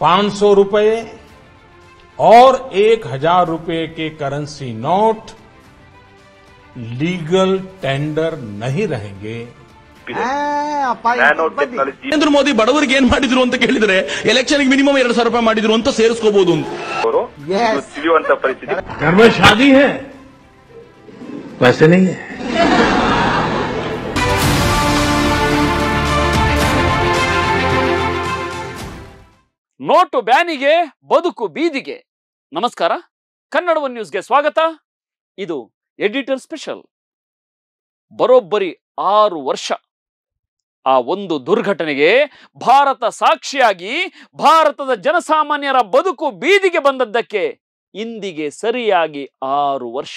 ₹500 और ₹1000 के currency note legal tender नहीं रहेंगे ए अपाई नरेंद्र मोदी বড়ವರಿಗೆ এನ್ ಮಾಡಿದ್ರು ಅಂತ ಕೇಳಿದ್ರೆ ইলেকશન ಗೆ মিনিমাম ₹2000 ಮಾಡಿದ್ರು ಅಂತ ಸೇರಿಸ್ಕೋಬಹುದು ಅಂತ ಅವರು यस ಸಿವಿ ಅಂತ ಪರಿಸ್ಥಿತಿ ಧರ್ಮ شادی ہے پیسے نہیں ہے ನೋಟು ಬ್ಯಾನಿಗೆ ಬದುಕು ಬೀದಿಗೆ ನಮಸ್ಕಾರ ಕನ್ನಡ ಒನ್ ನ್ಯೂಸ್ಗೆ ಸ್ವಾಗತ ಇದು ಎಡಿಟರ್ ಸ್ಪೆಷಲ್ ಬರೋಬ್ಬರಿ ಆರು ವರ್ಷ ಆ ಒಂದು ದುರ್ಘಟನೆಗೆ ಭಾರತ ಸಾಕ್ಷಿಯಾಗಿ ಭಾರತದ ಜನಸಾಮಾನ್ಯರ ಬದುಕು ಬೀದಿಗೆ ಬಂದದ್ದಕ್ಕೆ ಇಂದಿಗೆ ಸರಿಯಾಗಿ ಆರು ವರ್ಷ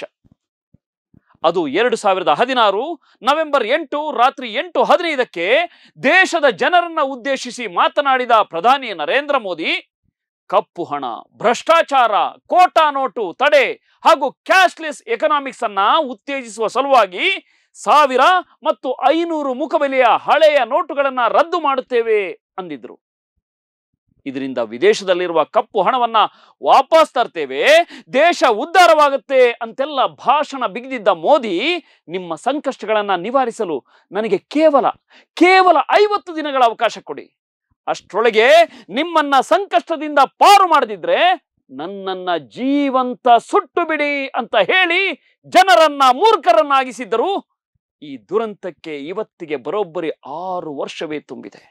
ಅದು ಎರಡು ಸಾವಿರದ ಹದಿನಾರು ನವೆಂಬರ್ ಎಂಟು ರಾತ್ರಿ ಎಂಟು ಹದಿನೈದಕ್ಕೆ ದೇಶದ ಜನರನ್ನ ಉದ್ದೇಶಿಸಿ ಮಾತನಾಡಿದ ಪ್ರಧಾನಿ ನರೇಂದ್ರ ಮೋದಿ ಕಪ್ಪು ಹಣ ಭ್ರಷ್ಟಾಚಾರ ಕೋಟಾ ನೋಟು ತಡೆ ಹಾಗೂ ಕ್ಯಾಶ್ಲೆಸ್ ಎಕನಾಮಿಕ್ಸ್ ಅನ್ನ ಉತ್ತೇಜಿಸುವ ಸಲುವಾಗಿ ಸಾವಿರ ಮತ್ತು ಐನೂರು ಮುಖಬೆಲೆಯ ಹಳೆಯ ನೋಟುಗಳನ್ನು ರದ್ದು ಮಾಡುತ್ತೇವೆ ಅಂದಿದ್ರು ಇದರಿಂದ ವಿದೇಶದಲ್ಲಿರುವ ಕಪ್ಪು ಹಣವನ್ನ ವಾಪಸ್ ತರ್ತೇವೆ ದೇಶ ಉದ್ಧಾರವಾಗುತ್ತೆ ಅಂತೆಲ್ಲ ಭಾಷಣ ಬಿಗಿದಿದ್ದ ಮೋದಿ ನಿಮ್ಮ ಸಂಕಷ್ಟಗಳನ್ನು ನಿವಾರಿಸಲು ನನಗೆ ಕೇವಲ ಕೇವಲ ಐವತ್ತು ದಿನಗಳ ಅವಕಾಶ ಕೊಡಿ ಅಷ್ಟರೊಳಗೆ ನಿಮ್ಮನ್ನ ಸಂಕಷ್ಟದಿಂದ ಪಾರು ಮಾಡದಿದ್ರೆ ನನ್ನನ್ನ ಜೀವಂತ ಸುಟ್ಟು ಬಿಡಿ ಅಂತ ಹೇಳಿ ಜನರನ್ನ ಮೂರ್ಖರನ್ನಾಗಿಸಿದ್ದರು ಈ ದುರಂತಕ್ಕೆ ಇವತ್ತಿಗೆ ಬರೋಬ್ಬರಿ ಆರು ವರ್ಷವೇ ತುಂಬಿದೆ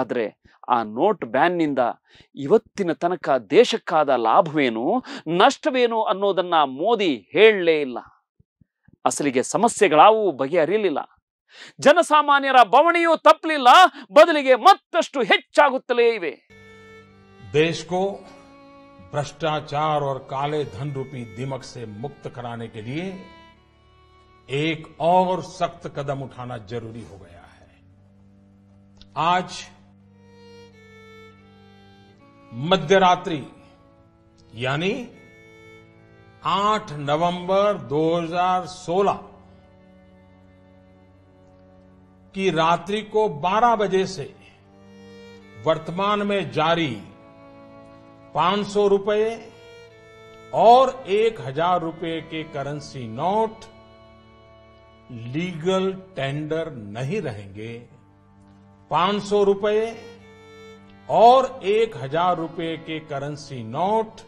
ಆದರೆ ಆ ನೋಟ್ ಬ್ಯಾನ್ನಿಂದ ಇವತ್ತಿನ ತನಕ ದೇಶಕ್ಕಾದ ಲಾಭವೇನು ನಷ್ಟವೇನು ಅನ್ನೋದನ್ನು ಮೋದಿ ಹೇಳಲೇ ಇಲ್ಲ ಅಸಲಿಗೆ ಸಮಸ್ಯೆಗಳಾವು ಬಗೆಹರಿಯಲಿಲ್ಲ ಜನಸಾಮಾನ್ಯರ ಬವಣೆಯೂ ತಪ್ಪಲಿಲ್ಲ ಬದಲಿಗೆ ಮತ್ತಷ್ಟು ಹೆಚ್ಚಾಗುತ್ತಲೇ ಇವೆ ದೇಶಕ್ಕೂ ಭ್ರಷ್ಟಾಚಾರ और ಕಾಲೆ ಧನ್ ರೂಪಿ ದಿಮಕ್ ಸೆ ಮುಕ್ತ ಕರಾನೆ के लिए मध्यरात्रि यानी 8 नवंबर 2016 की रात्रि को 12 बजे से वर्तमान में जारी पांच सौ रूपये और एक हजार रूपये के करेंसी नोट लीगल टेंडर नहीं रहेंगे पांच सौ रूपये और एक हजार रूपये के करेंसी नोट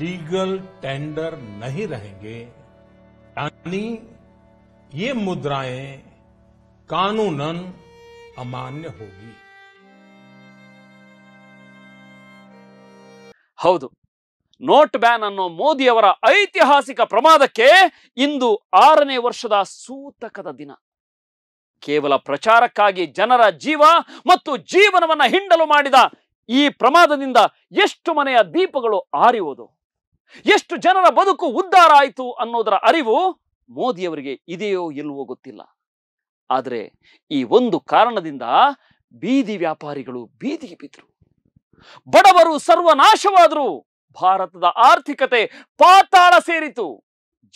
लीगल टेंडर नहीं रहेंगे यानी ये मुद्राएं कानूनन अमान्य होगी ಹೌದು ನೋಟ್ ಬ್ಯಾನ್ ಅನ್ನೋ ಮೋದಿಯವರ ಐತಿಹಾಸಿಕ ಪ್ರಮಾದಕ್ಕೆ ಇಂದು ಆರನೇ ವರ್ಷದ ಸೂತಕದ ದಿನ ಕೇವಲ ಪ್ರಚಾರಕ್ಕಾಗಿ ಜನರ ಜೀವ ಮತ್ತು ಜೀವನವನ್ನ ಹಿಂಡಲು ಮಾಡಿದ ಈ ಪ್ರಮಾದದಿಂದ ಎಷ್ಟು ಮನೆಯ ದೀಪಗಳು ಆರಿಯುವುದು ಎಷ್ಟು ಜನರ ಬದುಕು ಉದ್ಧಾರ ಆಯಿತು ಅನ್ನೋದರ ಅರಿವು ಮೋದಿಯವರಿಗೆ ಇದೆಯೋ ಇಲ್ಲವೋ ಗೊತ್ತಿಲ್ಲ ಆದರೆ ಈ ಒಂದು ಕಾರಣದಿಂದ ಬೀದಿ ವ್ಯಾಪಾರಿಗಳು ಬೀದಿಗೆ ಬಿದ್ದರು ಬಡವರು ಸರ್ವನಾಶವಾದರು ಭಾರತದ ಆರ್ಥಿಕತೆ ಪಾತಾಳ ಸೇರಿತು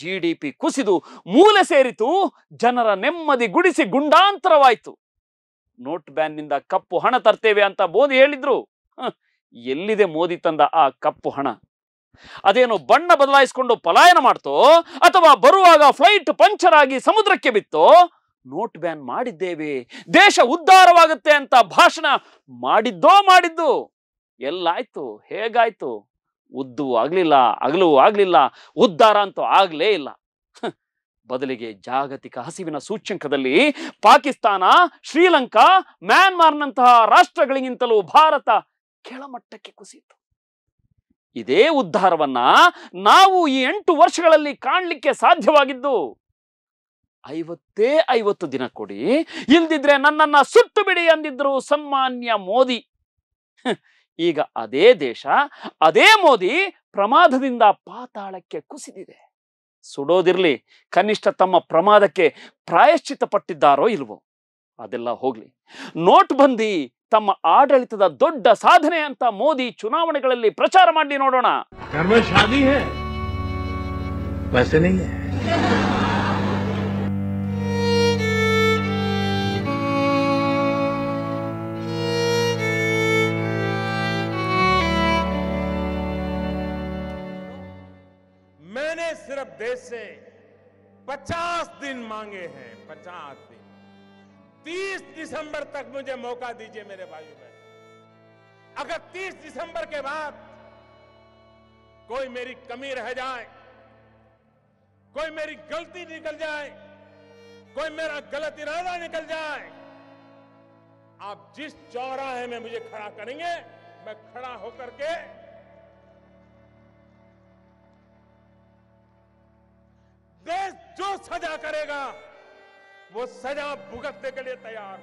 ಜಿಡಿಪಿ ಕುಸಿದು ಮೂಲೆ ಸೇರಿತು ಜನರ ನೆಮ್ಮದಿ ಗುಡಿಸಿ ಗುಂಡಾಂತರವಾಯಿತು ನೋಟ್ ಬ್ಯಾನ್ನಿಂದ ಕಪ್ಪು ಹಣ ತರ್ತೇವೆ ಅಂತ ಮೋದಿ ಹೇಳಿದ್ರು ಎಲ್ಲಿದೆ ಮೋದಿ ತಂದ ಆ ಕಪ್ಪು ಹಣ ಅದೇನು ಬಣ್ಣ ಬದಲಾಯಿಸಿಕೊಂಡು ಪಲಾಯನ ಮಾಡ್ತೋ ಅಥವಾ ಬರುವಾಗ ಫ್ಲೈಟ್ ಪಂಚರ್ ಆಗಿ ಸಮುದ್ರಕ್ಕೆ ಬಿತ್ತೋ ನೋಟ್ ಬ್ಯಾನ್ ಮಾಡಿದ್ದೇವೆ ದೇಶ ಉದ್ಧಾರವಾಗುತ್ತೆ ಅಂತ ಭಾಷಣ ಮಾಡಿದ್ದೋ ಮಾಡಿದ್ದು ಎಲ್ಲಾಯ್ತು ಹೇಗಾಯ್ತು ಉದ್ದು ಆಗಲಿಲ್ಲ ಅಗಲು ಆಗಲಿಲ್ಲ ಉದ್ಧಾರ ಅಂತೂ ಆಗಲೇ ಇಲ್ಲ ಬದಲಿಗೆ ಜಾಗತಿಕ ಹಸಿವಿನ ಸೂಚ್ಯಂಕದಲ್ಲಿ ಪಾಕಿಸ್ತಾನ ಶ್ರೀಲಂಕಾ ಮ್ಯಾನ್ಮಾರ್ನಂತಹ ರಾಷ್ಟ್ರಗಳಿಗಿಂತಲೂ ಭಾರತ ಕೆಳಮಟ್ಟಕ್ಕೆ ಕುಸಿಯಿತು ಇದೇ ಉದ್ಧಾರವನ್ನ ನಾವು ಈ ಎಂಟು ವರ್ಷಗಳಲ್ಲಿ ಕಾಣಲಿಕ್ಕೆ ಸಾಧ್ಯವಾಗಿದ್ದು ಐವತ್ತೇ ಐವತ್ತು ದಿನ ಕೊಡಿ ಇಲ್ದಿದ್ರೆ ನನ್ನನ್ನ ಸುಟ್ಟು ಬಿಡಿ ಅಂದಿದ್ರು ಸನ್ಮಾನ್ಯ ಮೋದಿ ಈಗ ಅದೇ ದೇಶ ಅದೇ ಮೋದಿ ಪ್ರಮಾದದಿಂದ ಪಾತಾಳಕ್ಕೆ ಕುಸಿದಿದೆ ಸುಡೋದಿರ್ಲಿ ಕನಿಷ್ಠ ತಮ್ಮ ಪ್ರಮಾದಕ್ಕೆ ಪ್ರಾಯಶ್ಚಿತ ಪಟ್ಟಿದ್ದಾರೋ ಇಲ್ವೋ ಅದೆಲ್ಲ ಹೋಗ್ಲಿ ಬಂದಿ ತಮ್ಮ ಆಡಳಿತದ ದೊಡ್ಡ ಸಾಧನೆ ಅಂತ ಮೋದಿ ಚುನಾವಣೆಗಳಲ್ಲಿ ಪ್ರಚಾರ ಮಾಡಿ ನೋಡೋಣ देश से 50 दिन मांगे हैं 50 दिन 30 दिसंबर तक मुझे मौका दीजिए मेरे भाइयों बहन अगर 30 दिसंबर के बाद कोई मेरी कमी रह जाए कोई मेरी गलती निकल जाए कोई मेरा गलत इरादा निकल जाए आप जिस चौराहे में मुझे खड़ा करेंगे मैं खड़ा होकर के जो सजा करेगा वो सजा भुगतने के लिए तैयार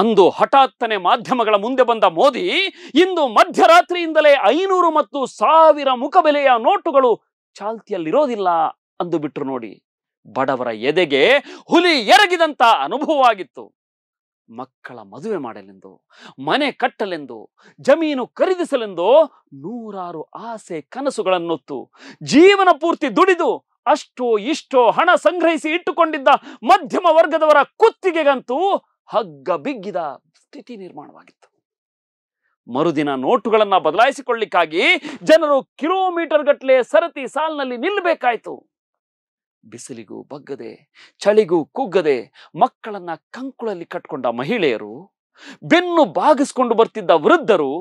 ಅಂದು ಹಠಾತ್ತನೆ ಮಾಧ್ಯಮಗಳ ಮುಂದೆ ಬಂದ ಮೋದಿ ಇಂದು ಮಧ್ಯರಾತ್ರಿಯಿಂದಲೇ ಐನೂರು ಮತ್ತು ಸಾವಿರ ಮುಖಬೆಲೆಯ ನೋಟುಗಳು ಚಾಲ್ತಿಯಲ್ಲಿರೋದಿಲ್ಲ ಅಂದು ಬಿಟ್ರು ನೋಡಿ ಬಡವರ ಎದೆಗೆ ಹುಲಿ ಎರಗಿದಂತ ಅನುಭವವಾಗಿತ್ತು ಮಕ್ಕಳ ಮದುವೆ ಮಾಡಲೆಂದು ಮನೆ ಕಟ್ಟಲೆಂದು ಜಮೀನು ಖರೀದಿಸಲೆಂದು ನೂರಾರು ಆಸೆ ಕನಸುಗಳನ್ನೊತ್ತು ಜೀವನ ಪೂರ್ತಿ ದುಡಿದು ಅಷ್ಟೋ ಇಷ್ಟೋ ಹಣ ಸಂಗ್ರಹಿಸಿ ಇಟ್ಟುಕೊಂಡಿದ್ದ ಮಧ್ಯಮ ವರ್ಗದವರ ಕುತ್ತಿಗೆಗಂತೂ ಹಗ್ಗ ಬಿಗ್ಗಿದ ಸ್ಥಿತಿ ನಿರ್ಮಾಣವಾಗಿತ್ತು ಮರುದಿನ ನೋಟುಗಳನ್ನ ಬದಲಾಯಿಸಿಕೊಳ್ಳಿಕ್ಕಾಗಿ ಜನರು ಕಿಲೋಮೀಟರ್ ಗಟ್ಟಲೆ ಸರತಿ ಸಾಲಿನಲ್ಲಿ ನಿಲ್ಲಬೇಕಾಯ್ತು ಬಿಸಿಲಿಗೂ ಬಗ್ಗದೆ ಚಳಿಗೂ ಕುಗ್ಗದೆ ಮಕ್ಕಳನ್ನ ಕಂಕುಳಲ್ಲಿ ಕಟ್ಕೊಂಡ ಮಹಿಳೆಯರು ಬೆನ್ನು ಬಾಗಿಸ್ಕೊಂಡು ಬರ್ತಿದ್ದ ವೃದ್ಧರು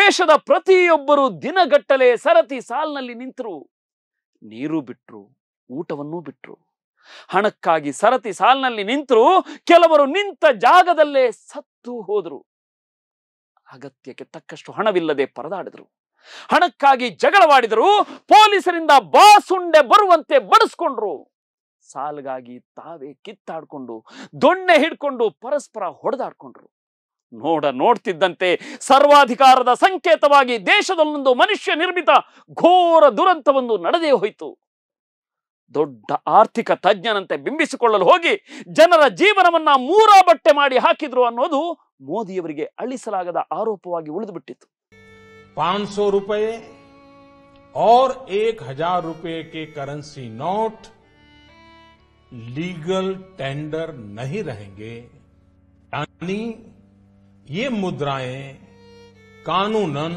ದೇಶದ ಪ್ರತಿಯೊಬ್ಬರು ದಿನಗಟ್ಟಲೆ ಸರತಿ ಸಾಲಿನಲ್ಲಿ ನಿಂತರು ನೀರು ಬಿಟ್ರು ಊಟವನ್ನೂ ಬಿಟ್ರು ಹಣಕ್ಕಾಗಿ ಸರತಿ ಸಾಲಿನಲ್ಲಿ ನಿಂತರು ಕೆಲವರು ನಿಂತ ಜಾಗದಲ್ಲೇ ಸತ್ತು ಹೋದರು ಅಗತ್ಯಕ್ಕೆ ತಕ್ಕಷ್ಟು ಹಣವಿಲ್ಲದೆ ಪರದಾಡಿದರು ಹಣಕ್ಕಾಗಿ ಜಗಳವಾಡಿದರು ಪೊಲೀಸರಿಂದ ಬಾಸುಂಡೆ ಬರುವಂತೆ ಬಡಿಸ್ಕೊಂಡ್ರು ಸಾಲ್ಗಾಗಿ ತಾವೇ ಕಿತ್ತಾಡ್ಕೊಂಡು ದೊಣ್ಣೆ ಹಿಡ್ಕೊಂಡು ಪರಸ್ಪರ ಹೊಡೆದಾಡ್ಕೊಂಡ್ರು ನೋಡ ನೋಡ್ತಿದ್ದಂತೆ ಸರ್ವಾಧಿಕಾರದ ಸಂಕೇತವಾಗಿ ದೇಶದಲ್ಲೊಂದು ಮನುಷ್ಯ ನಿರ್ಮಿತ ಘೋರ ದುರಂತವೊಂದು ನಡೆದೇ ಹೋಯಿತು ದೊಡ್ಡ ಆರ್ಥಿಕ ತಜ್ಞನಂತೆ ಬಿಂಬಿಸಿಕೊಳ್ಳಲು ಹೋಗಿ ಜನರ ಜೀವನವನ್ನ ಮೂರ ಬಟ್ಟೆ ಮಾಡಿ ಹಾಕಿದ್ರು ಅನ್ನೋದು ಮೋದಿಯವರಿಗೆ ಅಳಿಸಲಾಗದ ಆರೋಪವಾಗಿ ಉಳಿದು ಬಿಟ್ಟಿತ್ತು ಪಾನ್ಸೋ ರೂಪಾಯಿ ಔರ್ ಏಕ್ ಹಜಾರ್ ರೂಪಾಯಿ ಕರೆನ್ಸಿ ನೋಟ್ ಲೀಗಲ್ ಟೆಂಡರ್ ನಹಿ नहीं ये मुद्राएं कानूनन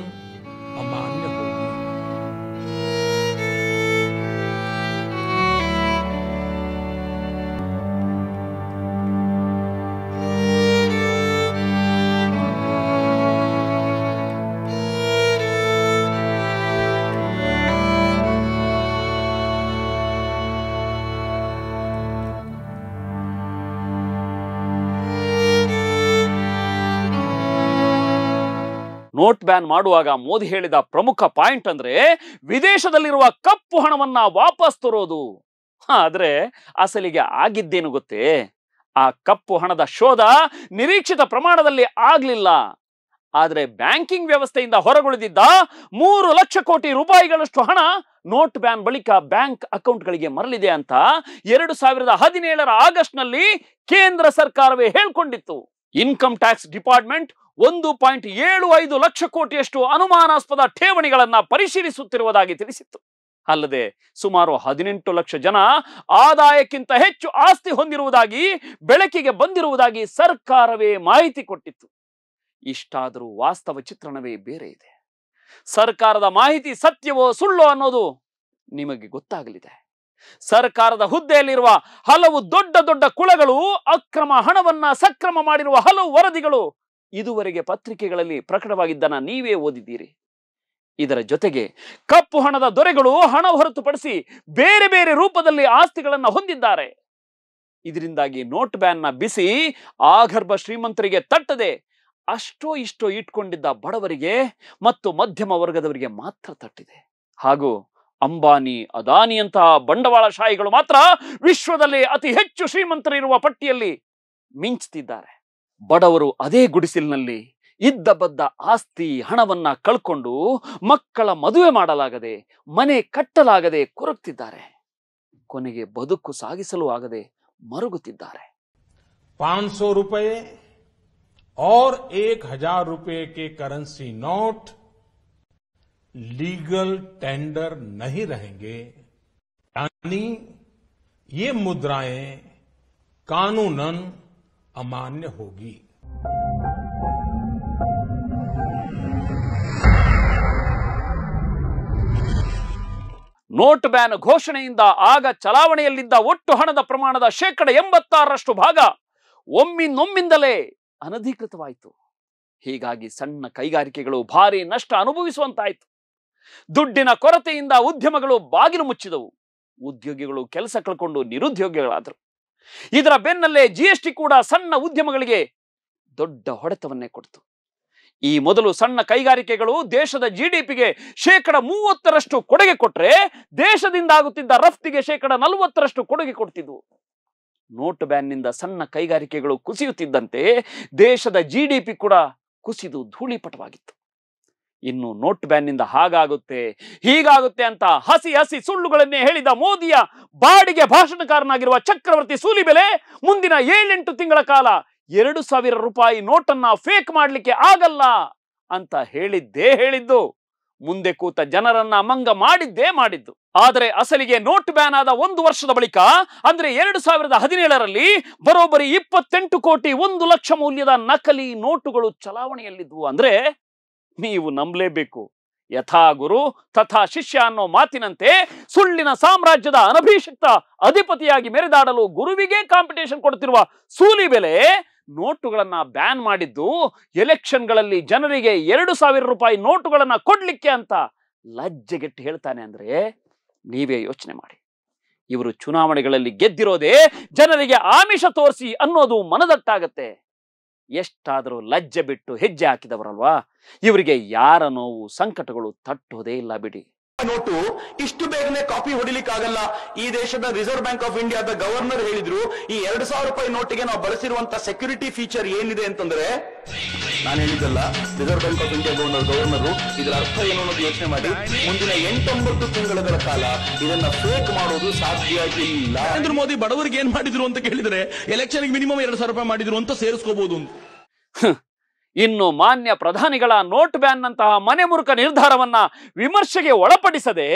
ನೋಟ್ ಬ್ಯಾನ್ ಮಾಡುವಾಗ ಮೋದಿ ಹೇಳಿದ ಪ್ರಮುಖ ಪಾಯಿಂಟ್ ಅಂದ್ರೆ ವಿದೇಶದಲ್ಲಿರುವ ಕಪ್ಪು ಹಣವನ್ನ ವಾಪಸ್ ತರೋದು ಆದ್ರೆ ಅಸಲಿಗೆ ಆಗಿದ್ದೇನು ಗೊತ್ತೇ ಆ ಕಪ್ಪು ಹಣದ ಶೋಧ ನಿರೀಕ್ಷಿತ ಪ್ರಮಾಣದಲ್ಲಿ ಆಗ್ಲಿಲ್ಲ ಆದ್ರೆ ಬ್ಯಾಂಕಿಂಗ್ ವ್ಯವಸ್ಥೆಯಿಂದ ಹೊರಗುಳಿದಿದ್ದ ಮೂರು ಲಕ್ಷ ಕೋಟಿ ರೂಪಾಯಿಗಳಷ್ಟು ಹಣ ನೋಟ್ ಬ್ಯಾನ್ ಬಳಿಕ ಬ್ಯಾಂಕ್ ಅಕೌಂಟ್ಗಳಿಗೆ ಮರಳಿದೆ ಅಂತ ಎರಡು ಸಾವಿರದ ಹದಿನೇಳರ ಆಗಸ್ಟ್ ನಲ್ಲಿ ಕೇಂದ್ರ ಸರ್ಕಾರವೇ ಹೇಳ್ಕೊಂಡಿತ್ತು ಇನ್ಕಮ್ ಟ್ಯಾಕ್ಸ್ ಡಿಪಾರ್ಟ್ಮೆಂಟ್ ಒಂದು ಪಾಯಿಂಟ್ ಏಳು ಐದು ಲಕ್ಷ ಕೋಟಿಯಷ್ಟು ಅನುಮಾನಾಸ್ಪದ ಠೇವಣಿಗಳನ್ನು ಪರಿಶೀಲಿಸುತ್ತಿರುವುದಾಗಿ ತಿಳಿಸಿತ್ತು ಅಲ್ಲದೆ ಸುಮಾರು ಹದಿನೆಂಟು ಲಕ್ಷ ಜನ ಆದಾಯಕ್ಕಿಂತ ಹೆಚ್ಚು ಆಸ್ತಿ ಹೊಂದಿರುವುದಾಗಿ ಬೆಳಕಿಗೆ ಬಂದಿರುವುದಾಗಿ ಸರ್ಕಾರವೇ ಮಾಹಿತಿ ಕೊಟ್ಟಿತ್ತು ಇಷ್ಟಾದರೂ ವಾಸ್ತವ ಚಿತ್ರಣವೇ ಬೇರೆ ಇದೆ ಸರ್ಕಾರದ ಮಾಹಿತಿ ಸತ್ಯವೋ ಸುಳ್ಳೋ ಅನ್ನೋದು ನಿಮಗೆ ಗೊತ್ತಾಗಲಿದೆ ಸರ್ಕಾರದ ಹುದ್ದೆಯಲ್ಲಿರುವ ಹಲವು ದೊಡ್ಡ ದೊಡ್ಡ ಕುಳಗಳು ಅಕ್ರಮ ಹಣವನ್ನ ಸಕ್ರಮ ಮಾಡಿರುವ ಹಲವು ವರದಿಗಳು ಇದುವರೆಗೆ ಪತ್ರಿಕೆಗಳಲ್ಲಿ ಪ್ರಕಟವಾಗಿದ್ದನ್ನ ನೀವೇ ಓದಿದ್ದೀರಿ ಇದರ ಜೊತೆಗೆ ಕಪ್ಪು ಹಣದ ದೊರೆಗಳು ಹಣ ಹೊರತುಪಡಿಸಿ ಬೇರೆ ಬೇರೆ ರೂಪದಲ್ಲಿ ಆಸ್ತಿಗಳನ್ನು ಹೊಂದಿದ್ದಾರೆ ಇದರಿಂದಾಗಿ ನೋಟ್ ಬ್ಯಾನ್ನ ಬಿಸಿ ಆಗರ್ಭ ಶ್ರೀಮಂತರಿಗೆ ತಟ್ಟದೆ ಅಷ್ಟೋ ಇಷ್ಟೋ ಇಟ್ಕೊಂಡಿದ್ದ ಬಡವರಿಗೆ ಮತ್ತು ಮಧ್ಯಮ ವರ್ಗದವರಿಗೆ ಮಾತ್ರ ತಟ್ಟಿದೆ ಹಾಗೂ ಅಂಬಾನಿ ಅದಾನಿಯಂತಹ ಬಂಡವಾಳಶಾಹಿಗಳು ಮಾತ್ರ ವಿಶ್ವದಲ್ಲಿ ಅತಿ ಹೆಚ್ಚು ಶ್ರೀಮಂತರಿರುವ ಪಟ್ಟಿಯಲ್ಲಿ ಮಿಂಚುತ್ತಿದ್ದಾರೆ ಬಡವರು ಅದೇ ಗುಡಿಸಿಲಿನಲ್ಲಿ ಇದ್ದ ಬದ್ದ ಆಸ್ತಿ ಹಣವನ್ನ ಕಳ್ಕೊಂಡು ಮಕ್ಕಳ ಮದುವೆ ಮಾಡಲಾಗದೆ ಮನೆ ಕಟ್ಟಲಾಗದೆ ಕೊರಕ್ತಿದ್ದಾರೆ ಕೊನೆಗೆ ಬದುಕು ಸಾಗಿಸಲು ಆಗದೆ ಮರುಗುತ್ತಿದ್ದಾರೆ ಪಾಂಚ ರೂಪಾಯಿ ಔರ್ ಏಕ್ ರೂಪಾಯಿ ರೂಪಾಯಿ ಕರೆನ್ಸಿ ನೋಟ್ ಲೀಗಲ್ ಟೆಂಡರ್ ನಹಿ ರಹೆಂಗೆ ಯಾನಿ ಯೇ ಮುದ್ರಾಯೇ ಕಾನೂನನ್ ಅಮಾನ್ಯ होगी ನೋಟ್ ಬ್ಯಾನ್ ಘೋಷಣೆಯಿಂದ ಆಗ ಚಲಾವಣೆಯಲ್ಲಿದ್ದ ಒಟ್ಟು ಹಣದ ಪ್ರಮಾಣದ ಶೇಕಡ ಎಂಬತ್ತಾರರಷ್ಟು ಭಾಗ ಒಮ್ಮಿನೊಮ್ಮಿಂದಲೇ ಅನಧಿಕೃತವಾಯಿತು ಹೀಗಾಗಿ ಸಣ್ಣ ಕೈಗಾರಿಕೆಗಳು ಭಾರಿ ನಷ್ಟ ಅನುಭವಿಸುವಂತಾಯಿತು ದುಡ್ಡಿನ ಕೊರತೆಯಿಂದ ಉದ್ಯಮಗಳು ಬಾಗಿಲು ಮುಚ್ಚಿದವು ಉದ್ಯೋಗಿಗಳು ಕೆಲಸ ಕಳ್ಕೊಂಡು ನಿರುದ್ಯೋಗಿಗಳಾದರು ಇದರ ಬೆನ್ನಲ್ಲೇ ಜಿ ಎಸ್ ಟಿ ಕೂಡ ಸಣ್ಣ ಉದ್ಯಮಗಳಿಗೆ ದೊಡ್ಡ ಹೊಡೆತವನ್ನೇ ಕೊಡ್ತು ಈ ಮೊದಲು ಸಣ್ಣ ಕೈಗಾರಿಕೆಗಳು ದೇಶದ ಜಿ ಡಿ ಪಿಗೆ ಶೇಕಡ ಮೂವತ್ತರಷ್ಟು ಕೊಡುಗೆ ಕೊಟ್ಟರೆ ದೇಶದಿಂದ ಆಗುತ್ತಿದ್ದ ರಫ್ತಿಗೆ ಶೇಕಡ ನಲವತ್ತರಷ್ಟು ಕೊಡುಗೆ ಕೊಡ್ತಿದ್ವು ನೋಟ್ ಬ್ಯಾನ್ನಿಂದ ಸಣ್ಣ ಕೈಗಾರಿಕೆಗಳು ಕುಸಿಯುತ್ತಿದ್ದಂತೆ ದೇಶದ ಜಿ ಡಿ ಪಿ ಕೂಡ ಕುಸಿದು ಧೂಳಿಪಟವಾಗಿತ್ತು ಇನ್ನು ನೋಟ್ ಬ್ಯಾನ್ನಿಂದ ಹಾಗಾಗುತ್ತೆ ಹೀಗಾಗುತ್ತೆ ಅಂತ ಹಸಿ ಹಸಿ ಸುಳ್ಳುಗಳನ್ನೇ ಹೇಳಿದ ಮೋದಿಯ ಬಾಡಿಗೆ ಭಾಷಣಕಾರನಾಗಿರುವ ಚಕ್ರವರ್ತಿ ಸೂಲಿಬೆಲೆ ಮುಂದಿನ ಏಳೆಂಟು ತಿಂಗಳ ಕಾಲ ಎರಡು ಸಾವಿರ ರೂಪಾಯಿ ನೋಟನ್ನ ಫೇಕ್ ಮಾಡಲಿಕ್ಕೆ ಆಗಲ್ಲ ಅಂತ ಹೇಳಿದ್ದೇ ಹೇಳಿದ್ದು ಮುಂದೆ ಕೂತ ಜನರನ್ನ ಮಂಗ ಮಾಡಿದ್ದೇ ಮಾಡಿದ್ದು ಆದರೆ ಅಸಲಿಗೆ ನೋಟ್ ಬ್ಯಾನ್ ಆದ ಒಂದು ವರ್ಷದ ಬಳಿಕ ಅಂದ್ರೆ ಎರಡು ಸಾವಿರದ ಹದಿನೇಳರಲ್ಲಿ ಬರೋಬ್ಬರಿ ಇಪ್ಪತ್ತೆಂಟು ಕೋಟಿ ಒಂದು ಲಕ್ಷ ಮೌಲ್ಯದ ನಕಲಿ ನೋಟುಗಳು ಚಲಾವಣೆಯಲ್ಲಿದ್ವು ಅಂದ್ರೆ ನೀವು ನಂಬಲೇಬೇಕು ಯಥಾ ಗುರು ತಥಾ ಶಿಷ್ಯ ಅನ್ನೋ ಮಾತಿನಂತೆ ಸುಳ್ಳಿನ ಸಾಮ್ರಾಜ್ಯದ ಅನಭಿಷಿಕ್ತ ಅಧಿಪತಿಯಾಗಿ ಮೆರೆದಾಡಲು ಗುರುವಿಗೆ ಕಾಂಪಿಟೇಷನ್ ಕೊಡ್ತಿರುವ ಬೆಲೆ ನೋಟುಗಳನ್ನ ಬ್ಯಾನ್ ಮಾಡಿದ್ದು ಎಲೆಕ್ಷನ್ಗಳಲ್ಲಿ ಜನರಿಗೆ ಎರಡು ಸಾವಿರ ರೂಪಾಯಿ ನೋಟುಗಳನ್ನ ಕೊಡ್ಲಿಕ್ಕೆ ಅಂತ ಲಜ್ಜೆಗೆಟ್ಟು ಹೇಳ್ತಾನೆ ಅಂದ್ರೆ ನೀವೇ ಯೋಚನೆ ಮಾಡಿ ಇವರು ಚುನಾವಣೆಗಳಲ್ಲಿ ಗೆದ್ದಿರೋದೇ ಜನರಿಗೆ ಆಮಿಷ ತೋರಿಸಿ ಅನ್ನೋದು ಮನದಟ್ಟಾಗತ್ತೆ ಎಷ್ಟಾದರೂ ಲಜ್ಜೆ ಬಿಟ್ಟು ಹೆಜ್ಜೆ ಹಾಕಿದವರಲ್ವಾ ಇವರಿಗೆ ಯಾರ ನೋವು ಸಂಕಟಗಳು ತಟ್ಟೋದೇ ಇಲ್ಲ ಬಿಡಿ ನೋಟು ಇಷ್ಟು ಬೇಗನೆ ಕಾಪಿ ಹೊಡಿಲಿಕ್ಕಾಗಲ್ಲ ಈ ದೇಶದ ರಿಸರ್ವ್ ಬ್ಯಾಂಕ್ ಆಫ್ ಇಂಡಿಯಾದ ಗವರ್ನರ್ ಹೇಳಿದ್ರು ಈ ಎರಡ್ ಸಾವಿರ ರೂಪಾಯಿ ನೋಟಿಗೆ ನಾವು ಬಳಸಿರುವಂತಹ ಸೆಕ್ಯೂರಿಟಿ ಫೀಚರ್ ಏನಿದೆ ಅಂತಂದ್ರೆ ನಾನು ಹೇಳಿದ್ದಲ್ಲ reserve bank of India governor governor ಇದರ ಅರ್ಥ ಏನು ಅನ್ನೋದು ಯೋಚನೆ ಮಾಡಿ ಮುಂದಿನ ಎಂಟೊಂಬತ್ತು ತಿಂಗಳ ಕಾಲ ಇದನ್ನ ಫೇಕ್ ಮಾಡೋದು ಸಾಧ್ಯ ಇಲ್ಲ ನರೇಂದ್ರ ಮೋದಿ ಬಡವರಿಗೆ ಏನ್ ಮಾಡಿದ್ರು ಅಂತ ಕೇಳಿದ್ರೆ ಎಲೆಕ್ಷನ್ ಮಿನಿಮಮ್ ಎರಡ್ ಸಾವಿರ ರೂಪಾಯಿ ಮಾಡಿದ್ರು ಅಂತ ಸೇರಿಸ್ಕೋಬಹುದು ಅಂತ ಇನ್ನು ಮಾನ್ಯ ಪ್ರಧಾನಿಗಳ ನೋಟ್ ಬ್ಯಾನ್ ನಂತಹ ಮನೆಮುರುಕ ನಿರ್ಧಾರವನ್ನ ವಿಮರ್ಶೆಗೆ ಒಳಪಡಿಸದೆ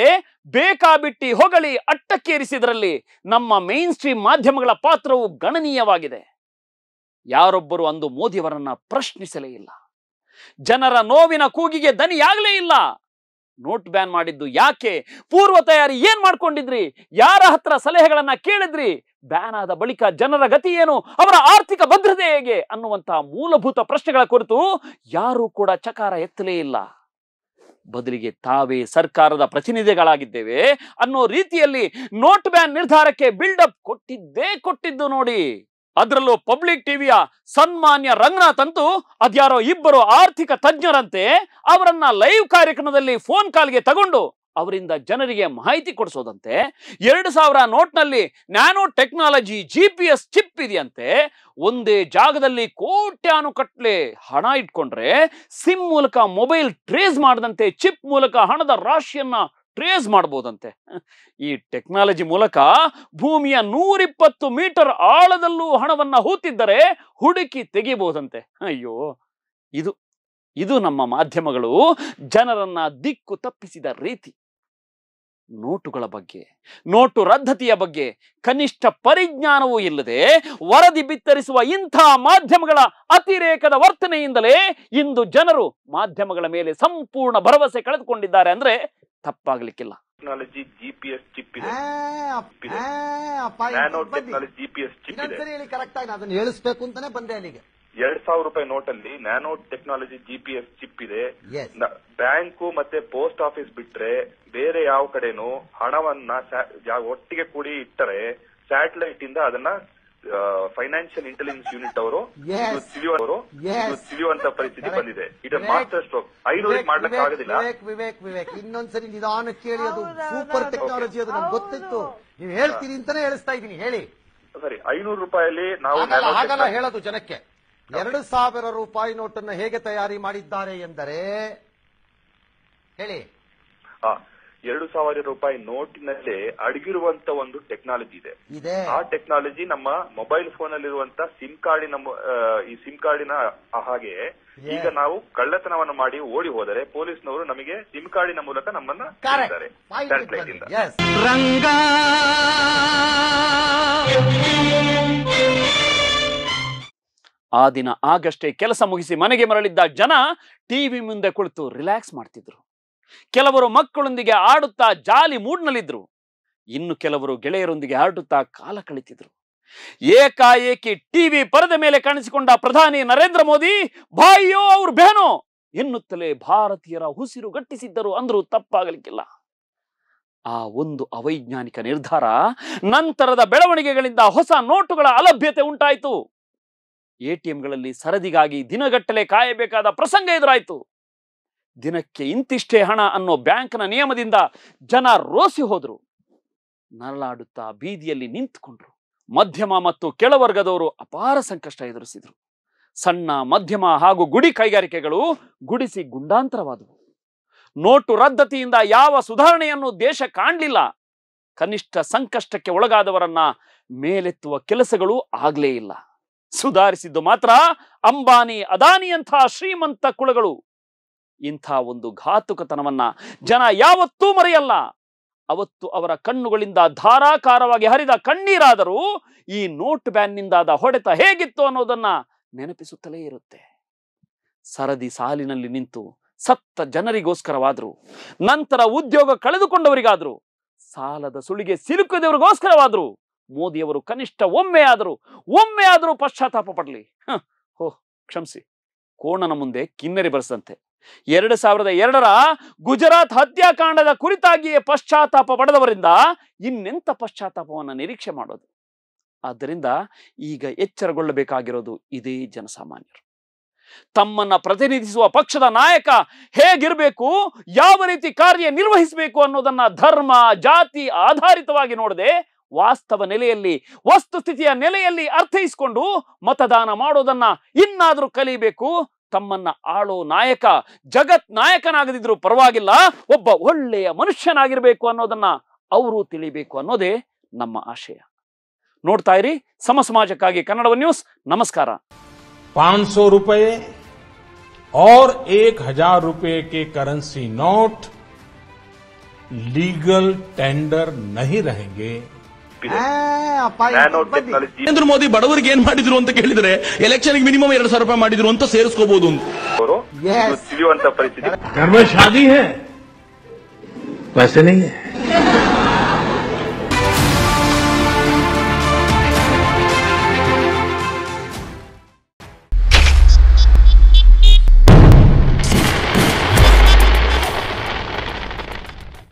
ಬೇಕಾಬಿಟ್ಟಿ ಹೊಗಳಿ ಅಟ್ಟಕ್ಕೇರಿಸಿದ್ರಲ್ಲಿ ನಮ್ಮ ಮೇನ್ ಸ್ಟ್ರೀಮ್ ಮಾಧ್ಯಮಗಳ ಪಾತ್ರವು ಗಣನೀಯವಾಗಿದೆ ಯಾರೊಬ್ಬರು ಅಂದು ಮೋದಿಯವರನ್ನ ಪ್ರಶ್ನಿಸಲೇ ಇಲ್ಲ ಜನರ ನೋವಿನ ಕೂಗಿಗೆ ದನಿಯಾಗಲೇ ಇಲ್ಲ ನೋಟ್ ಬ್ಯಾನ್ ಮಾಡಿದ್ದು ಯಾಕೆ ಪೂರ್ವ ತಯಾರಿ ಏನ್ ಮಾಡ್ಕೊಂಡಿದ್ರಿ ಯಾರ ಹತ್ರ ಸಲಹೆಗಳನ್ನ ಕೇಳಿದ್ರಿ ಬ್ಯಾನ್ ಆದ ಬಳಿಕ ಜನರ ಗತಿ ಏನು ಅವರ ಆರ್ಥಿಕ ಭದ್ರತೆ ಹೇಗೆ ಅನ್ನುವಂತಹ ಮೂಲಭೂತ ಪ್ರಶ್ನೆಗಳ ಕುರಿತು ಯಾರೂ ಕೂಡ ಚಕಾರ ಎತ್ತಲೇ ಇಲ್ಲ ಬದಲಿಗೆ ತಾವೇ ಸರ್ಕಾರದ ಪ್ರತಿನಿಧಿಗಳಾಗಿದ್ದೇವೆ ಅನ್ನೋ ರೀತಿಯಲ್ಲಿ ನೋಟ್ ಬ್ಯಾನ್ ನಿರ್ಧಾರಕ್ಕೆ ಬಿಲ್ಡಪ್ ಕೊಟ್ಟಿದ್ದೇ ಕೊಟ್ಟಿದ್ದು ನೋಡಿ ಅದರಲ್ಲೂ ಪಬ್ಲಿಕ್ ಟಿವಿಯ ಸನ್ಮಾನ್ಯ ರಂಗನಾಥ್ ಅಂತೂ ಅದ್ಯಾರೋ ಇಬ್ಬರು ಆರ್ಥಿಕ ತಜ್ಞರಂತೆ ಅವರನ್ನ ಲೈವ್ ಕಾರ್ಯಕ್ರಮದಲ್ಲಿ ಫೋನ್ ಕಾಲ್ಗೆ ತಗೊಂಡು ಅವರಿಂದ ಜನರಿಗೆ ಮಾಹಿತಿ ಕೊಡಿಸೋದಂತೆ ಎರಡು ಸಾವಿರ ನೋಟ್ನಲ್ಲಿ nano technology G P S chip ಇದೆಯಂತೆ ಒಂದೇ ಜಾಗದಲ್ಲಿ ಕೋಟ್ಯಾನುಕಟ್ಲೆ ಹಣ ಇಟ್ಕೊಂಡ್ರೆ ಸಿಮ್ ಮೂಲಕ ಮೊಬೈಲ್ ಟ್ರೇಸ್ ಮಾಡದಂತೆ ಚಿಪ್ ಮೂಲಕ ಹಣದ ರಾಶಿಯನ್ನ ಟ್ರೇಸ್ ಮಾಡಬಹುದಂತೆ ಈ ಟೆಕ್ನಾಲಜಿ ಮೂಲಕ ಭೂಮಿಯ ನೂರಿಪ್ಪತ್ತು ಮೀಟರ್ ಆಳದಲ್ಲೂ ಹಣವನ್ನ ಹೂತಿದ್ದರೆ ಹುಡುಕಿ ತೆಗಿಬಹುದಂತೆ ಅಯ್ಯೋ ಇದು ಇದು ನಮ್ಮ ಮಾಧ್ಯಮಗಳು ಜನರನ್ನ ದಿಕ್ಕು ತಪ್ಪಿಸಿದ ರೀತಿ ನೋಟುಗಳ ಬಗ್ಗೆ ನೋಟು ರದ್ಧತಿಯ ಬಗ್ಗೆ ಕನಿಷ್ಠ ಪರಿಜ್ಞಾನವೂ ಇಲ್ಲದೆ ವರದಿ ಬಿತ್ತರಿಸುವ ಇಂಥ ಮಾಧ್ಯಮಗಳ ಅತಿರೇಕದ ವರ್ತನೆಯಿಂದಲೇ ಇಂದು ಜನರು ಮಾಧ್ಯಮಗಳ ಮೇಲೆ ಸಂಪೂರ್ಣ ಭರವಸೆ ಕಳೆದುಕೊಂಡಿದ್ದಾರೆ ಅಂದ್ರೆ ತಪ್ಪಾಗ್ಲಿಕ್ಕಿಲ್ಲ ಟೆಕ್ನಾಲಜಿ ಜಿಪಿಎಸ್ ಚಿಪ್ ಇದೆ ಜಿಪಿಎಸ್ ಹೇಳಿಸ್ಬೇಕು ಅಂತಾನೆ ಬಂದೆ ಅಲ್ಲಿಗೆ ಎರಡ್ ಸಾವಿರ ರೂಪಾಯಿ ನೋಟಲ್ಲಿ ನ್ಯಾನೋ ಟೆಕ್ನಾಲಜಿ ಜಿಪಿಎಸ್ ಚಿಪ್ ಇದೆ ಬ್ಯಾಂಕ್ ಬ್ಯಾಂಕು ಮತ್ತೆ ಪೋಸ್ಟ್ ಆಫೀಸ್ ಬಿಟ್ರೆ ಬೇರೆ ಯಾವ ಕಡೆನೂ ಹಣವನ್ನ ಒಟ್ಟಿಗೆ ಕೂಡಿ ಇಟ್ಟರೆ ಸ್ಯಾಟಲೈಟ್ ಇಂದ ಅದನ್ನ ಫೈನಾನ್ಷಿಯಲ್ ಇಂಟೆಲಿಜೆನ್ಸ್ ಯೂನಿಟ್ ಅವರು Yes. ತಿಳಿಯುವಂತ ಪರಿಸ್ಥಿತಿ ಬಂದಿದೆ ಇದು ಮಾಸ್ಟರ್ ಸ್ಟ್ರೋಕ್ ಐದು ಮಾಡ್ಲಿಕ್ಕೆ ಆಗುದಿಲ್ಲ ಆಗೋದಿಲ್ಲ ವಿವೇಕ್ ವಿವೇಕ್ ವಿವೇಕ್ ಇನ್ನೊಂದ್ಸರಿ ನಿಧಾನ ಕೇಳಿ ಅದು ಸೂಪರ್ ಟೆಕ್ನಾಲಜಿ ಅದು ನಮ್ಗೆ ಗೊತ್ತಿತ್ತು ನೀವು ಹೇಳ್ತೀರಿ ಅಂತಾನೆ ಹೇಳಿಸ್ತಾ ಇದ್ದೀನಿ ಹೇಳಿ ಸರಿ ಐನೂರು ರೂಪಾಯಲ್ಲಿ ನಾವು ಹೇಳೋದು ಜನಕ್ಕೆ ಎರಡು ಸಾವಿರ ರೂಪಾಯಿ ನೋಟನ್ನು ಹೇಗೆ ತಯಾರಿ ಮಾಡಿದ್ದಾರೆ ಎಂದರೆ ಹೇಳಿ ಎರಡು ಸಾವಿರ ರೂಪಾಯಿ ನೋಟಿನಲ್ಲಿ ಅಡಗಿರುವಂತ ಒಂದು ಟೆಕ್ನಾಲಜಿ ಇದೆ ಆ ಟೆಕ್ನಾಲಜಿ ನಮ್ಮ ಮೊಬೈಲ್ ಫೋನ್ ಅಲ್ಲಿರುವಂತ ಸಿಮ್ ಕಾರ್ಡಿನ ಈ ಸಿಮ್ ಕಾರ್ಡಿನ ಹಾಗೆ ಈಗ ನಾವು ಕಳ್ಳತನವನ್ನು ಮಾಡಿ ಓಡಿ ಹೋದರೆ ಪೊಲೀಸ್ನವರು ನಮಗೆ ಸಿಮ್ ಕಾರ್ಡಿನ ಮೂಲಕ ನಮ್ಮನ್ನ ಸ್ಯಾಟಲೈಟ್ ಇಂದ ಆ ದಿನ ಆಗಷ್ಟೇ ಕೆಲಸ ಮುಗಿಸಿ ಮನೆಗೆ ಮರಳಿದ್ದ ಜನ ಟಿವಿ ಮುಂದೆ ಕುಳಿತು ರಿಲ್ಯಾಕ್ಸ್ ಮಾಡ್ತಿದ್ರು ಕೆಲವರು ಮಕ್ಕಳೊಂದಿಗೆ ಆಡುತ್ತಾ ಜಾಲಿ ಮೂಡ್ನಲ್ಲಿದ್ರು ಇನ್ನು ಕೆಲವರು ಗೆಳೆಯರೊಂದಿಗೆ ಆಡುತ್ತಾ ಕಾಲ ಕಳಿತಿದ್ರು ಏಕಾಏಕಿ ಟಿವಿ ಪರದ ಮೇಲೆ ಕಾಣಿಸಿಕೊಂಡ ಪ್ರಧಾನಿ ನರೇಂದ್ರ ಮೋದಿ ಬಾಯಿಯೋ ಅವ್ರು ಬೇನೋ ಎನ್ನುತ್ತಲೇ ಭಾರತೀಯರ ಉಸಿರು ಗಟ್ಟಿಸಿದ್ದರು ಅಂದ್ರೂ ತಪ್ಪಾಗಲಿಕ್ಕಿಲ್ಲ ಆ ಒಂದು ಅವೈಜ್ಞಾನಿಕ ನಿರ್ಧಾರ ನಂತರದ ಬೆಳವಣಿಗೆಗಳಿಂದ ಹೊಸ ನೋಟುಗಳ ಅಲಭ್ಯತೆ ಉಂಟಾಯಿತು ಎ ಟಿ ಎಂಗಳಲ್ಲಿ ಸರದಿಗಾಗಿ ದಿನಗಟ್ಟಲೆ ಕಾಯಬೇಕಾದ ಪ್ರಸಂಗ ಎದುರಾಯಿತು ದಿನಕ್ಕೆ ಇಂತಿಷ್ಟೇ ಹಣ ಅನ್ನೋ ಬ್ಯಾಂಕ್ನ ನಿಯಮದಿಂದ ಜನ ರೋಸಿ ಹೋದರು ನರಳಾಡುತ್ತಾ ಬೀದಿಯಲ್ಲಿ ನಿಂತುಕೊಂಡ್ರು ಮಧ್ಯಮ ಮತ್ತು ಕೆಳವರ್ಗದವರು ಅಪಾರ ಸಂಕಷ್ಟ ಎದುರಿಸಿದರು ಸಣ್ಣ ಮಧ್ಯಮ ಹಾಗೂ ಗುಡಿ ಕೈಗಾರಿಕೆಗಳು ಗುಡಿಸಿ ಗುಂಡಾಂತರವಾದವು ನೋಟು ರದ್ದತಿಯಿಂದ ಯಾವ ಸುಧಾರಣೆಯನ್ನು ದೇಶ ಕಾಣಲಿಲ್ಲ ಕನಿಷ್ಠ ಸಂಕಷ್ಟಕ್ಕೆ ಒಳಗಾದವರನ್ನ ಮೇಲೆತ್ತುವ ಕೆಲಸಗಳು ಆಗಲೇ ಇಲ್ಲ ಸುಧಾರಿಸಿದ್ದು ಮಾತ್ರ ಅಂಬಾನಿ ಅದಾನಿಯಂಥ ಶ್ರೀಮಂತ ಕುಳಗಳು ಇಂಥ ಒಂದು ಘಾತುಕತನವನ್ನ ಜನ ಯಾವತ್ತೂ ಮರೆಯಲ್ಲ ಅವತ್ತು ಅವರ ಕಣ್ಣುಗಳಿಂದ ಧಾರಾಕಾರವಾಗಿ ಹರಿದ ಕಣ್ಣೀರಾದರೂ ಈ ನೋಟ್ ಬ್ಯಾನ್ನಿಂದಾದ ಹೊಡೆತ ಹೇಗಿತ್ತು ಅನ್ನೋದನ್ನ ನೆನಪಿಸುತ್ತಲೇ ಇರುತ್ತೆ ಸರದಿ ಸಾಲಿನಲ್ಲಿ ನಿಂತು ಸತ್ತ ಜನರಿಗೋಸ್ಕರವಾದ್ರು ನಂತರ ಉದ್ಯೋಗ ಕಳೆದುಕೊಂಡವರಿಗಾದ್ರು ಸಾಲದ ಸುಳಿಗೆ ಸಿಲುಕಿದವರಿಗೋಸ್ಕರವಾದ್ರು ಮೋದಿಯವರು ಕನಿಷ್ಠ ಒಮ್ಮೆ ಆದರೂ ಒಮ್ಮೆ ಆದರೂ ಪಶ್ಚಾತ್ತಾಪ ಪಡಲಿ ಹೋ ಕ್ಷಮಿಸಿ ಕೋಣನ ಮುಂದೆ ಕಿನ್ನರಿ ಬರೆಸಂತೆ ಎರಡು ಸಾವಿರದ ಎರಡರ ಗುಜರಾತ್ ಹತ್ಯಾಕಾಂಡದ ಕುರಿತಾಗಿಯೇ ಪಶ್ಚಾತ್ತಾಪ ಪಡೆದವರಿಂದ ಇನ್ನೆಂಥ ಪಶ್ಚಾತ್ತಾಪವನ್ನು ನಿರೀಕ್ಷೆ ಮಾಡೋದು ಆದ್ದರಿಂದ ಈಗ ಎಚ್ಚರಗೊಳ್ಳಬೇಕಾಗಿರೋದು ಇದೇ ಜನಸಾಮಾನ್ಯರು ತಮ್ಮನ್ನ ಪ್ರತಿನಿಧಿಸುವ ಪಕ್ಷದ ನಾಯಕ ಹೇಗಿರಬೇಕು ಯಾವ ರೀತಿ ಕಾರ್ಯ ನಿರ್ವಹಿಸಬೇಕು ಅನ್ನೋದನ್ನ ಧರ್ಮ ಜಾತಿ ಆಧಾರಿತವಾಗಿ ನೋಡದೆ ವಾಸ್ತವ ನೆಲೆಯಲ್ಲಿ ವಸ್ತುಸ್ಥಿತಿಯ ನೆಲೆಯಲ್ಲಿ ಅರ್ಥೈಸಿಕೊಂಡು ಮತದಾನ ಮಾಡೋದನ್ನ ಇನ್ನಾದರೂ ಕಲಿಬೇಕು ತಮ್ಮನ್ನ ಆಳೋ ನಾಯಕ ಜಗತ್ ನಾಯಕನಾಗದಿದ್ರು ಪರವಾಗಿಲ್ಲ ಒಬ್ಬ ಒಳ್ಳೆಯ ಮನುಷ್ಯನಾಗಿರ್ಬೇಕು ಅನ್ನೋದನ್ನ ಅವರು ತಿಳಿಬೇಕು ಅನ್ನೋದೇ ನಮ್ಮ ಆಶಯ ನೋಡ್ತಾ ಇರಿ ಸಮ ಸಮಾಜಕ್ಕಾಗಿ ಕನ್ನಡವ ನ್ಯೂಸ್ ನಮಸ್ಕಾರ ಪಾಂಚ್ ಸೋ ರೂಪಾಯಿ ಔರ್ ಏಕ್ ಹಜಾರ್ ರೂಪಾಯಿ currency note legal tender tender ಆ ಅಪ್ಪ ಇಂದಿರಾ ಮೋದಿ ಬಡವರಿಗೆ ಏನು ಮಾಡಿದ್ರು ಅಂತ ಕೇಳಿದ್ರೆ ಎಲೆಕ್ಷನ್ ಗೆ ಮಿನಿಮಮ್ 2000 ರೂಪಾಯಿ ಮಾಡಿದ್ರು ಅಂತ ಸೇರಿಸ್ಕೊಬಹುದು ಅಂತ ಅವರು ಸಿಡುವಂತ ಪರಿಸ್ಥಿತಿ ಧರ್ಮ ಶಾಡಿ ہے پیسے نہیں ہے